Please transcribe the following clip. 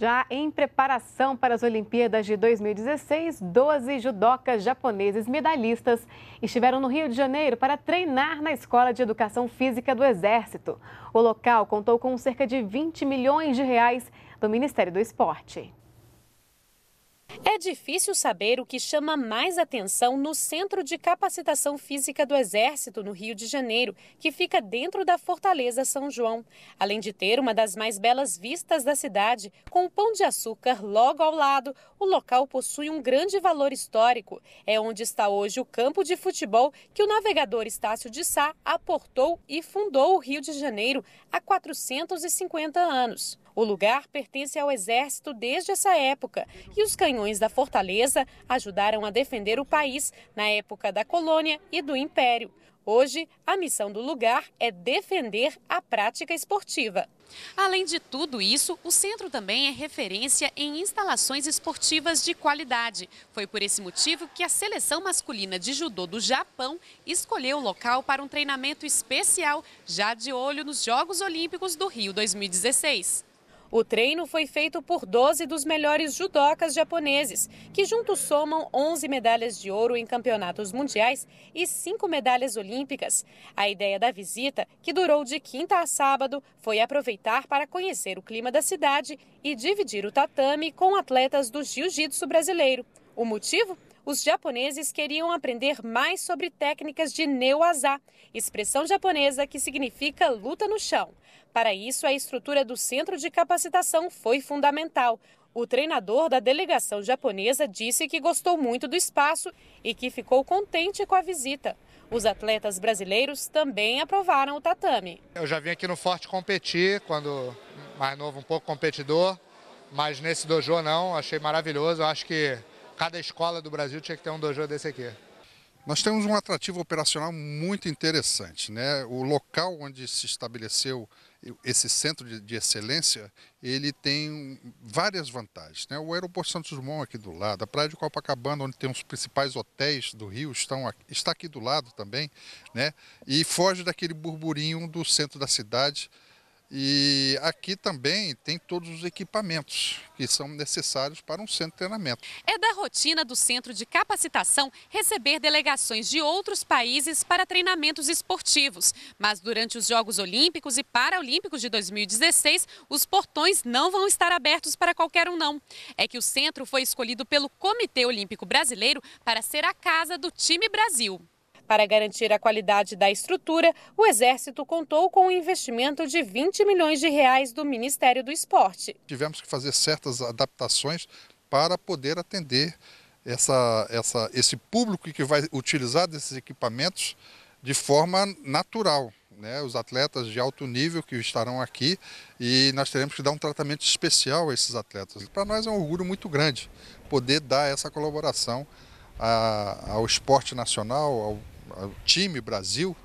Já em preparação para as Olimpíadas de 2016, 12 judocas japoneses medalhistas estiveram no Rio de Janeiro para treinar na Escola de Educação Física do Exército. O local contou com cerca de 20 milhões de reais do Ministério do Esporte. É difícil saber o que chama mais atenção no Centro de Capacitação Física do Exército, no Rio de Janeiro, que fica dentro da Fortaleza São João. Além de ter uma das mais belas vistas da cidade, com o Pão de Açúcar logo ao lado, o local possui um grande valor histórico. É onde está hoje o campo de futebol que o navegador Estácio de Sá aportou e fundou o Rio de Janeiro há 450 anos. O lugar pertence ao exército desde essa época e os canhões da fortaleza ajudaram a defender o país na época da colônia e do império. Hoje, a missão do lugar é defender a prática esportiva. Além de tudo isso, o centro também é referência em instalações esportivas de qualidade. Foi por esse motivo que a seleção masculina de judô do Japão escolheu o local para um treinamento especial, já de olho nos Jogos Olímpicos do Rio 2016. O treino foi feito por 12 dos melhores judocas japoneses, que juntos somam 11 medalhas de ouro em campeonatos mundiais e 5 medalhas olímpicas. A ideia da visita, que durou de quinta a sábado, foi aproveitar para conhecer o clima da cidade e dividir o tatame com atletas do jiu-jitsu brasileiro. O motivo? os japoneses queriam aprender mais sobre técnicas de neo-waza, expressão japonesa que significa luta no chão. Para isso, a estrutura do centro de capacitação foi fundamental. O treinador da delegação japonesa disse que gostou muito do espaço e que ficou contente com a visita. Os atletas brasileiros também aprovaram o tatame. Eu já vim aqui no Forte competir, quando mais novo, um pouco competidor, mas nesse dojo não, achei maravilhoso. Acho que cada escola do Brasil tinha que ter um dojo desse aqui. Nós temos um atrativo operacional muito interessante. Né? O local onde se estabeleceu esse centro de, de excelência, ele tem várias vantagens. Né? O aeroporto Santos Dumont aqui do lado, a praia de Copacabana, onde tem os principais hotéis do Rio, estão aqui, está aqui do lado também, né? e foge daquele burburinho do centro da cidade, e aqui também tem todos os equipamentos que são necessários para um centro de treinamento. É da rotina do centro de capacitação receber delegações de outros países para treinamentos esportivos. Mas durante os Jogos Olímpicos e Paralímpicos de 2016, os portões não vão estar abertos para qualquer um, não. É que o centro foi escolhido pelo Comitê Olímpico Brasileiro para ser a casa do time Brasil. Para garantir a qualidade da estrutura, o Exército contou com um investimento de 20 milhões de reais do Ministério do Esporte. Tivemos que fazer certas adaptações para poder atender essa, essa, esse público que vai utilizar desses equipamentos de forma natural. Né, os atletas de alto nível que estarão aqui e nós teremos que dar um tratamento especial a esses atletas. Para nós é um orgulho muito grande poder dar essa colaboração ao esporte nacional, ao o time Brasil